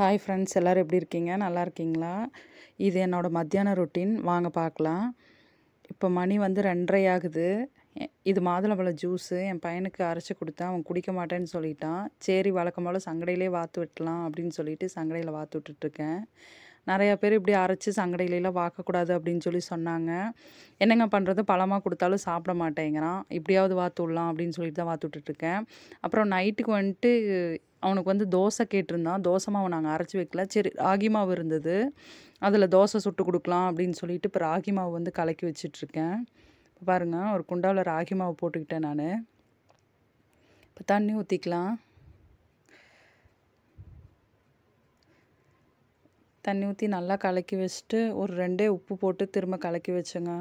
hi friends எல்லோரும் எப்படி இருக்கீங்க நல்லா இருக்கீங்களா இது என்னோடய மத்தியான ரொட்டீன் வாங்க பார்க்கலாம் இப்போ மணி வந்து ரெண்டரை ஆகுது இது மாதுளம்பழம் ஜூஸு என் பையனுக்கு அரைச்சி கொடுத்தேன் அவன் குடிக்க மாட்டேன்னு சொல்லிட்டான் சரி வழக்கம் போல் சங்கடையிலே வாத்து விட்டலாம் அப்படின்னு சொல்லிட்டு சங்கடையில் வாத்து விட்டுட்ருக்கேன் நிறையா பேர் இப்படி அரைச்சி சங்கடையிலாம் வாக்கக்கூடாது அப்படின்னு சொல்லி சொன்னாங்க என்னங்க பண்ணுறது பழமாக கொடுத்தாலும் சாப்பிட மாட்டேங்கிறான் இப்படியாவது விடலாம் அப்படின்னு சொல்லிட்டு தான் வாத்துட்ருக்கேன் அப்புறம் நைட்டுக்கு வந்துட்டு அவனுக்கு வந்து தோசை கேட்டிருந்தான் தோசை மாவு நாங்கள் அரைச்சி வைக்கல சரி ராகி மாவு இருந்தது அதில் தோசை சுட்டு கொடுக்கலாம் அப்படின்னு சொல்லிட்டு இப்போ ராகி மாவு வந்து கலக்கி வச்சிட்ருக்கேன் இப்போ பாருங்கள் ஒரு குண்டாவில் ராகி மாவு போட்டுக்கிட்டேன் நான் இப்போ தண்ணி ஊற்றிக்கலாம் தண்ணி ஊற்றி நல்லா கலக்கி வச்சுட்டு ஒரு ரெண்டே உப்பு போட்டு திரும்ப கலக்கி வச்சுங்க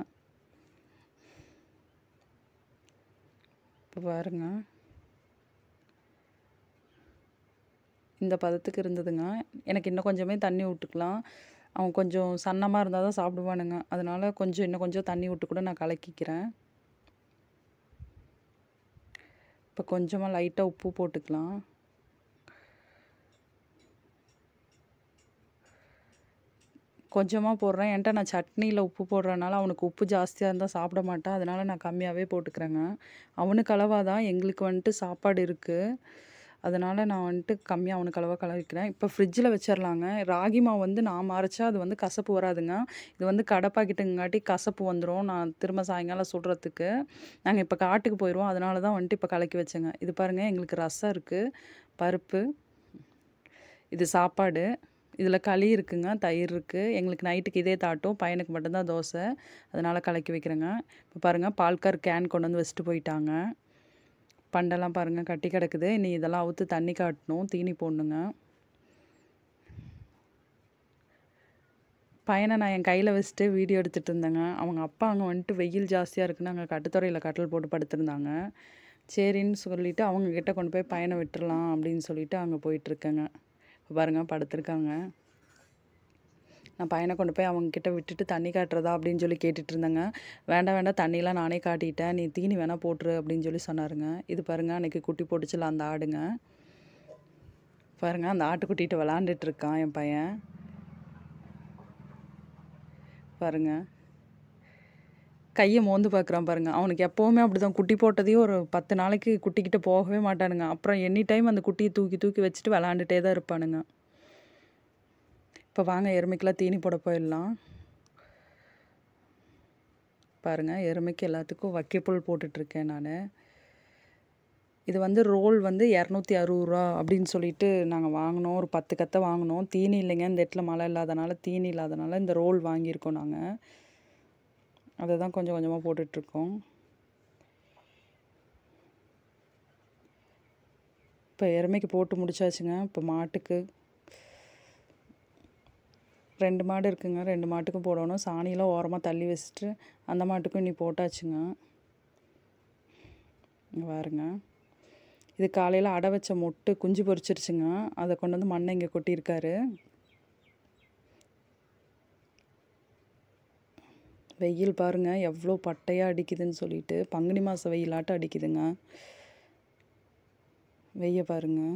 இப்போ பாருங்க இந்த பதத்துக்கு இருந்ததுங்க எனக்கு இன்னும் கொஞ்சமே தண்ணி விட்டுக்கலாம் அவன் கொஞ்சம் சன்னமாக இருந்தால் தான் சாப்பிடுவானுங்க அதனால் கொஞ்சம் இன்னும் கொஞ்சம் தண்ணி விட்டு கூட நான் கலக்கிக்கிறேன் இப்போ கொஞ்சமாக லைட்டாக உப்பு போட்டுக்கலாம் கொஞ்சமாக போடுறேன் என்கிட்ட நான் சட்னியில் உப்பு போடுறதுனால அவனுக்கு உப்பு ஜாஸ்தியாக இருந்தால் சாப்பிட மாட்டான் அதனால் நான் கம்மியாகவே போட்டுக்கிறேங்க அவனுக்கு அளவாக தான் எங்களுக்கு வந்துட்டு சாப்பாடு இருக்குது அதனால் நான் வந்துட்டு கம்மியாக அவனுக்கு அளவாக கலவிக்கிறேன் இப்போ ஃப்ரிட்ஜில் வச்சிடலாங்க ராகி மாவு வந்து நான் மறைச்சா அது வந்து கசப்பு வராதுங்க இது வந்து கடை கசப்பு வந்துடும் நான் திரும்ப சாயங்காலம் சுடுறதுக்கு நாங்கள் இப்போ காட்டுக்கு போயிடுவோம் அதனால தான் வந்துட்டு இப்போ கலக்கி வச்சேங்க இது பாருங்கள் எங்களுக்கு ரசம் இருக்குது பருப்பு இது சாப்பாடு இதில் களி இருக்குங்க தயிர் இருக்குது எங்களுக்கு நைட்டுக்கு இதே தாட்டும் பையனுக்கு மட்டும்தான் தோசை அதனால் கலக்கி வைக்கிறேங்க இப்போ பாருங்கள் பால்கார் கேன் கொண்டு வந்து வச்சுட்டு போயிட்டாங்க பண்டெல்லாம் பாருங்கள் கட்டி கிடக்குது இனி இதெல்லாம் அவுத்து தண்ணி காட்டணும் தீனி போடணுங்க பையனை நான் என் கையில் வச்சுட்டு வீடியோ எடுத்துகிட்டு இருந்தேங்க அவங்க அப்பா அங்கே வந்துட்டு வெயில் ஜாஸ்தியாக இருக்குன்னு அங்கே கட்டுத்துறையில் கட்டில் போட்டு படுத்திருந்தாங்க சரின்னு சொல்லிவிட்டு அவங்கக்கிட்ட கொண்டு போய் பையனை விட்டுடலாம் அப்படின்னு சொல்லிவிட்டு அங்கே போயிட்டுருக்கேங்க இப்போ பாருங்கள் படுத்துருக்காங்க நான் பையனை கொண்டு போய் அவங்கக்கிட்ட விட்டுட்டு தண்ணி காட்டுறதா அப்படின்னு சொல்லி கேட்டுட்டு இருந்தேங்க வேண்டாம் வேண்டாம் தண்ணியெலாம் நானே காட்டிட்டேன் நீ தீனி வேணால் போட்டுரு அப்படின்னு சொல்லி சொன்னாருங்க இது பாருங்கள் அன்றைக்கி குட்டி போட்டுச்சில அந்த ஆடுங்க பாருங்கள் அந்த ஆட்டுக்குட்டிகிட்ட விளாண்டுட்டு இருக்கான் என் பையன் பாருங்கள் கையை மோந்து பார்க்குறான் பாருங்கள் அவனுக்கு எப்போவுமே அப்படி தான் குட்டி போட்டதையும் ஒரு பத்து நாளைக்கு குட்டிக்கிட்ட போகவே மாட்டானுங்க அப்புறம் எனி டைம் அந்த குட்டியை தூக்கி தூக்கி வச்சுட்டு விளாண்டுட்டே தான் இருப்பானுங்க இப்போ வாங்க எருமைக்கெல்லாம் தீனி போட போயிடலாம் பாருங்கள் எருமைக்கு எல்லாத்துக்கும் வக்கைப்புல் போட்டுட்ருக்கேன் நான் இது வந்து ரோல் வந்து இரநூத்தி அறுபது ரூபா அப்படின்னு சொல்லிட்டு நாங்கள் வாங்கினோம் ஒரு பத்து கத்தை வாங்கினோம் தீனி இல்லைங்க இந்த இடத்துல மழை இல்லாதனால தீனி இல்லாதனால இந்த ரோல் வாங்கியிருக்கோம் நாங்கள் அதை தான் கொஞ்சம் கொஞ்சமாக போட்டுட்ருக்கோம் இப்போ எருமைக்கு போட்டு முடிச்சாச்சுங்க இப்போ மாட்டுக்கு ரெண்டு மாடு இருக்குங்க ரெண்டு மாட்டுக்கும் போடணும் சாணியெலாம் ஓரமாக தள்ளி வச்சுட்டு அந்த மாட்டுக்கும் இனி போட்டாச்சுங்க பாருங்க இது காலையில் அடை வச்ச மொட்டு குஞ்சு பொறிச்சிருச்சுங்க அதை கொண்டு வந்து மண்ணை இங்கே கொட்டியிருக்காரு வெயில் பாருங்கள் எவ்வளோ பட்டையாக அடிக்குதுன்னு சொல்லிட்டு பங்குனி மாத வெயிலாட்டம் அடிக்குதுங்க வெய்ய பாருங்கள்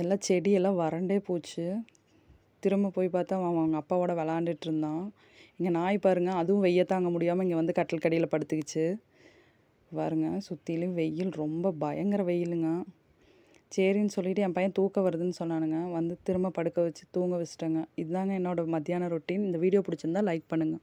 எல்லாம் செடியெல்லாம் வறண்டே போச்சு திரும்ப போய் பார்த்தா அவன் அவங்க அப்பாவோட விளாண்டுட்டு இருந்தான் இங்கே நாய் பாருங்கள் அதுவும் வெய்ய தாங்க முடியாமல் இங்கே வந்து கட்டில் கடையில் படுத்துக்கிச்சு பாருங்க சுற்றிலையும் வெயில் ரொம்ப பயங்கர வெயிலுங்க சரின்னு சொல்லிவிட்டு என் பையன் தூக்க வருதுன்னு சொன்னானுங்க வந்து திரும்ப படுக்க வச்சு தூங்க வச்சுட்டேங்க இதுதாங்க என்னோடய மத்தியான ரொட்டீன் இந்த வீடியோ பிடிச்சிருந்தா லைக் பண்ணுங்கள்